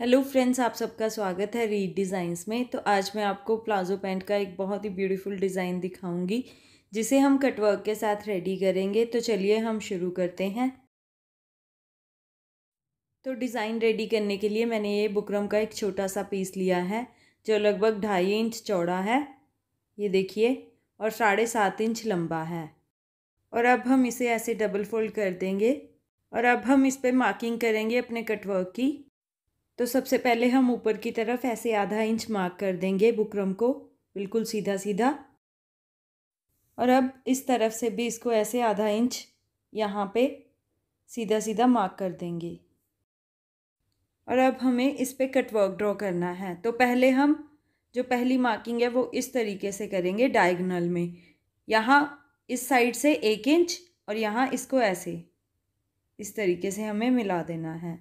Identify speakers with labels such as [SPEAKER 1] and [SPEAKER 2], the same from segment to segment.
[SPEAKER 1] hello friends आप सबका स्वागत है रीड डिज़ाइंस में तो आज मैं आपको प्लाजो पैंट का एक बहुत ही ब्यूटीफुल डिज़ाइन दिखाऊंगी जिसे हम कटवर्क के साथ रेडी करेंगे तो चलिए हम शुरू करते हैं तो डिज़ाइन रेडी करने के लिए मैंने ये बुकरम का एक छोटा सा पीस लिया है जो लगभग ढाई इंच चौड़ा है ये देखिए और साढ़े सात इंच लंबा है और अब हम इसे ऐसे डबल फोल्ड कर देंगे और अब हम इस पर मार्किंग करेंगे अपने कटवर्क की तो सबसे पहले हम ऊपर की तरफ ऐसे आधा इंच मार्क कर देंगे बुकरम को बिल्कुल सीधा सीधा और अब इस तरफ से भी इसको ऐसे आधा इंच यहाँ पे सीधा सीधा मार्क कर देंगे और अब हमें इस पर कटवर्क ड्रॉ करना है तो पहले हम जो पहली मार्किंग है वो इस तरीके से करेंगे डायगनल में यहाँ इस साइड से एक इंच और यहाँ इसको ऐसे इस तरीके से हमें मिला देना है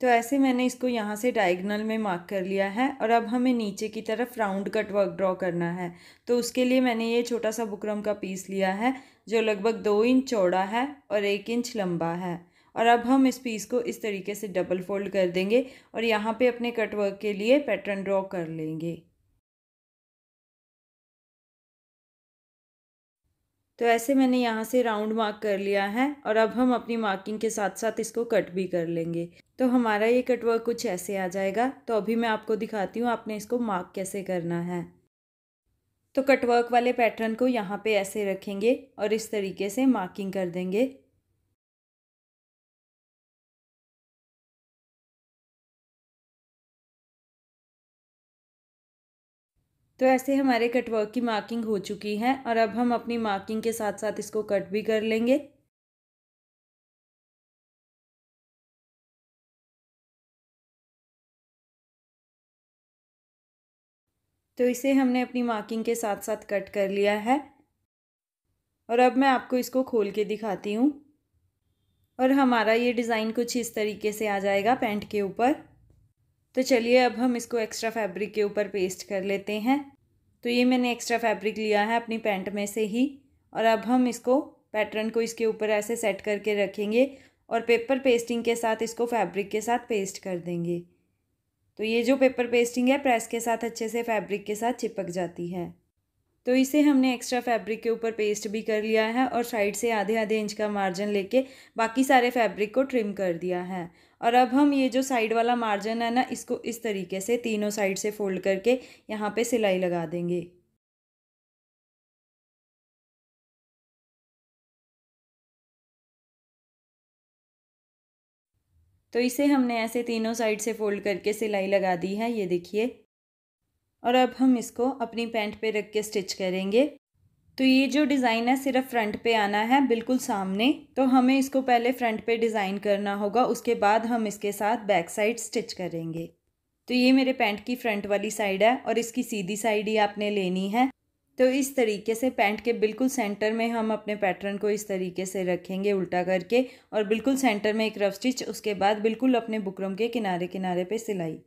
[SPEAKER 1] तो ऐसे मैंने इसको यहाँ से डायगनल में मार्क कर लिया है और अब हमें नीचे की तरफ राउंड कट वर्क ड्रॉ करना है तो उसके लिए मैंने ये छोटा सा बुकरम का पीस लिया है जो लगभग दो इंच चौड़ा है और एक इंच लंबा है और अब हम इस पीस को इस तरीके से डबल फोल्ड कर देंगे और यहाँ पे अपने कट वर्क के लिए पैटर्न ड्रॉ कर लेंगे तो ऐसे मैंने यहाँ से राउंड मार्क कर लिया है और अब हम अपनी मार्किंग के साथ साथ इसको कट भी कर लेंगे तो हमारा ये कटवर्क कुछ ऐसे आ जाएगा तो अभी मैं आपको दिखाती हूँ आपने इसको मार्क कैसे करना है
[SPEAKER 2] तो कटवर्क वाले पैटर्न को यहाँ पे ऐसे रखेंगे और इस तरीके से मार्किंग कर देंगे तो ऐसे हमारे कटवर्क की मार्किंग हो चुकी है और अब हम अपनी मार्किंग के साथ साथ इसको कट भी कर लेंगे तो इसे हमने अपनी मार्किंग के
[SPEAKER 1] साथ साथ कट कर लिया है और अब मैं आपको इसको खोल के दिखाती हूँ और हमारा ये डिज़ाइन कुछ इस तरीके से आ जाएगा पैंट के ऊपर तो चलिए अब हम इसको एक्स्ट्रा फैब्रिक के ऊपर पेस्ट कर लेते हैं तो ये मैंने एक्स्ट्रा फैब्रिक लिया है अपनी पैंट में से ही और अब हम इसको पैटर्न को इसके ऊपर ऐसे सेट करके रखेंगे और पेपर पेस्टिंग के साथ इसको फैब्रिक के साथ पेस्ट कर देंगे तो ये जो पेपर पेस्टिंग है प्रेस के साथ अच्छे से फैब्रिक के साथ चिपक जाती है तो इसे हमने एक्स्ट्रा फैब्रिक के ऊपर पेस्ट भी कर लिया है और साइड से आधे आधे इंच का मार्जिन लेके बाकी सारे फैब्रिक को ट्रिम कर दिया है और अब हम ये जो साइड वाला मार्जिन है
[SPEAKER 2] ना इसको इस तरीके से तीनों साइड से फोल्ड करके यहाँ पे सिलाई लगा देंगे तो इसे हमने ऐसे तीनों साइड से फोल्ड
[SPEAKER 1] करके सिलाई लगा दी है ये देखिए और अब हम इसको अपनी पैंट पे रख के स्टिच करेंगे तो ये जो डिज़ाइन है सिर्फ फ्रंट पे आना है बिल्कुल सामने तो हमें इसको पहले फ्रंट पे डिज़ाइन करना होगा उसके बाद हम इसके साथ बैक साइड स्टिच करेंगे तो ये मेरे पैंट की फ्रंट वाली साइड है और इसकी सीधी साइड ही आपने लेनी है तो इस तरीके से पैंट के बिल्कुल सेंटर में हम अपने पैटर्न को इस तरीके से रखेंगे
[SPEAKER 2] उल्टा करके और बिल्कुल सेंटर में एक रफ स्टिच उसके बाद बिल्कुल अपने बुकरम के किनारे किनारे पे सिलाई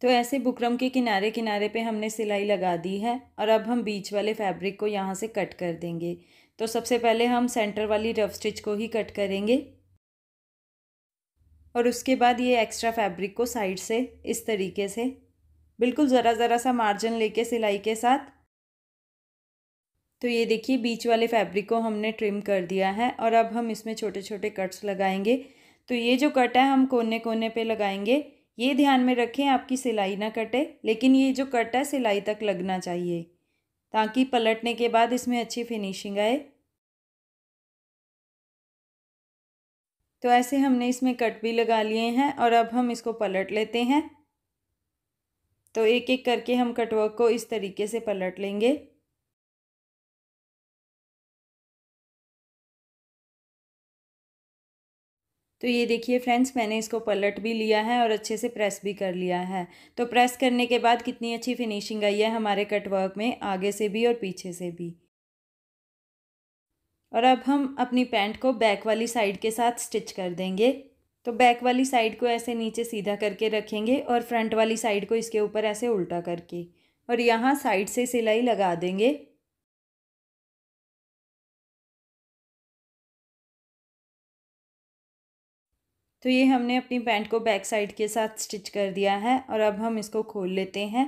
[SPEAKER 2] तो ऐसे बुकरम के किनारे किनारे पे हमने सिलाई लगा दी है और अब हम बीच
[SPEAKER 1] वाले फैब्रिक को यहाँ से कट कर देंगे तो सबसे पहले हम सेंटर वाली रफ स्टिच को ही कट करेंगे और उसके बाद ये एक्स्ट्रा फैब्रिक को साइड से इस तरीके से बिल्कुल ज़रा ज़रा सा मार्जिन लेके सिलाई के साथ तो ये देखिए बीच वाले फैब्रिक को हमने ट्रिम कर दिया है और अब हम इसमें छोटे छोटे कट्स लगाएंगे तो ये जो कट है हम कोने कोने पे लगाएंगे ये ध्यान में रखें आपकी सिलाई ना कटे लेकिन ये जो कट है सिलाई तक लगना चाहिए ताकि पलटने के बाद इसमें अच्छी फिनिशिंग आए तो ऐसे हमने इसमें कट भी लगा लिए हैं और अब हम इसको पलट लेते हैं
[SPEAKER 2] तो एक एक करके हम कटवर्क को इस तरीके से पलट लेंगे तो ये देखिए फ्रेंड्स मैंने इसको पलट भी लिया है और अच्छे से प्रेस भी कर
[SPEAKER 1] लिया है तो प्रेस करने के बाद कितनी अच्छी फिनिशिंग आई है हमारे कटवर्क में आगे से भी और पीछे से भी और अब हम अपनी पैंट को बैक वाली साइड के साथ स्टिच कर देंगे तो बैक वाली साइड को ऐसे नीचे सीधा करके रखेंगे और
[SPEAKER 2] फ्रंट वाली साइड को इसके ऊपर ऐसे उल्टा करके और यहाँ साइड से सिलाई लगा देंगे तो ये हमने अपनी पैंट को बैक साइड के साथ स्टिच कर दिया
[SPEAKER 1] है और अब हम इसको खोल लेते हैं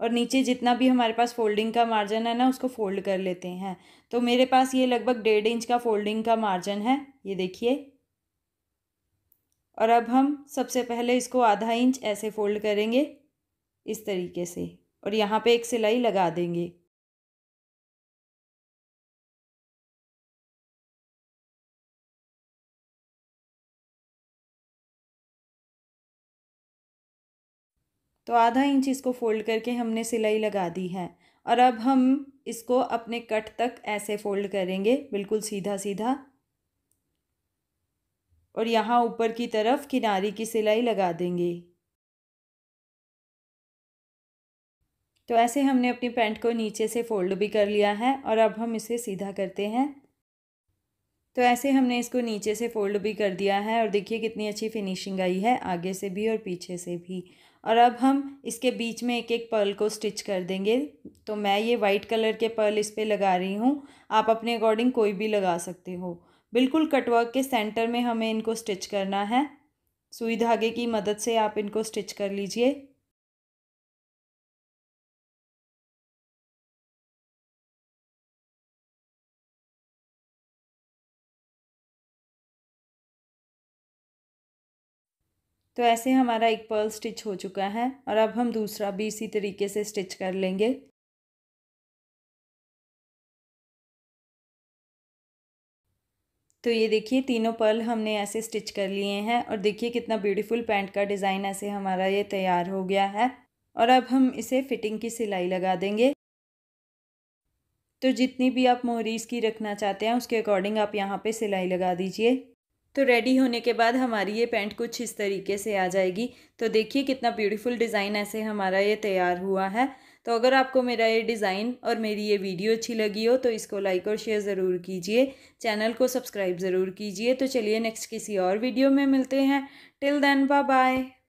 [SPEAKER 1] और नीचे जितना भी हमारे पास फोल्डिंग का मार्जिन है ना उसको फोल्ड कर लेते हैं तो मेरे पास ये लगभग डेढ़ इंच का फोल्डिंग का मार्जिन है ये देखिए और अब हम सबसे पहले इसको आधा इंच ऐसे
[SPEAKER 2] फोल्ड करेंगे इस तरीके से और यहाँ पे एक सिलाई लगा देंगे तो आधा इंच इसको फोल्ड करके हमने सिलाई लगा दी है और अब हम
[SPEAKER 1] इसको अपने कट तक ऐसे फोल्ड करेंगे बिल्कुल सीधा सीधा और यहाँ ऊपर की तरफ किनारी की सिलाई लगा देंगे तो ऐसे हमने अपनी पैंट को नीचे से फोल्ड भी कर लिया है और अब हम इसे सीधा करते हैं तो ऐसे हमने इसको नीचे से फोल्ड भी कर दिया है और देखिए कितनी अच्छी फिनिशिंग आई है आगे से भी और पीछे से भी और अब हम इसके बीच में एक एक पर्ल को स्टिच कर देंगे तो मैं ये वाइट कलर के पर्ल इस पर लगा रही हूँ आप अपने अकॉर्डिंग कोई भी लगा सकते हो बिल्कुल कटवर्क के
[SPEAKER 2] सेंटर में हमें इनको स्टिच करना है सुई धागे की मदद से आप इनको स्टिच कर लीजिए तो ऐसे हमारा एक पर्ल स्टिच हो चुका है और अब हम दूसरा भी इसी तरीके से स्टिच कर लेंगे तो ये देखिए
[SPEAKER 1] तीनों पर्ल हमने ऐसे स्टिच कर लिए हैं और देखिए कितना ब्यूटीफुल पैंट का डिज़ाइन ऐसे हमारा ये तैयार हो गया है और अब हम इसे फिटिंग की सिलाई लगा देंगे तो जितनी भी आप मोहरीज की रखना चाहते हैं उसके अकॉर्डिंग आप यहाँ पे सिलाई लगा दीजिए तो रेडी होने के बाद हमारी ये पैंट कुछ इस तरीके से आ जाएगी तो देखिए कितना ब्यूटीफुल डिज़ाइन ऐसे हमारा ये तैयार हुआ है तो अगर आपको मेरा ये डिज़ाइन और मेरी ये वीडियो अच्छी लगी हो तो इसको लाइक और शेयर ज़रूर कीजिए चैनल को सब्सक्राइब ज़रूर कीजिए तो चलिए नेक्स्ट किसी और वीडियो में मिलते हैं टिल देन बाय बाय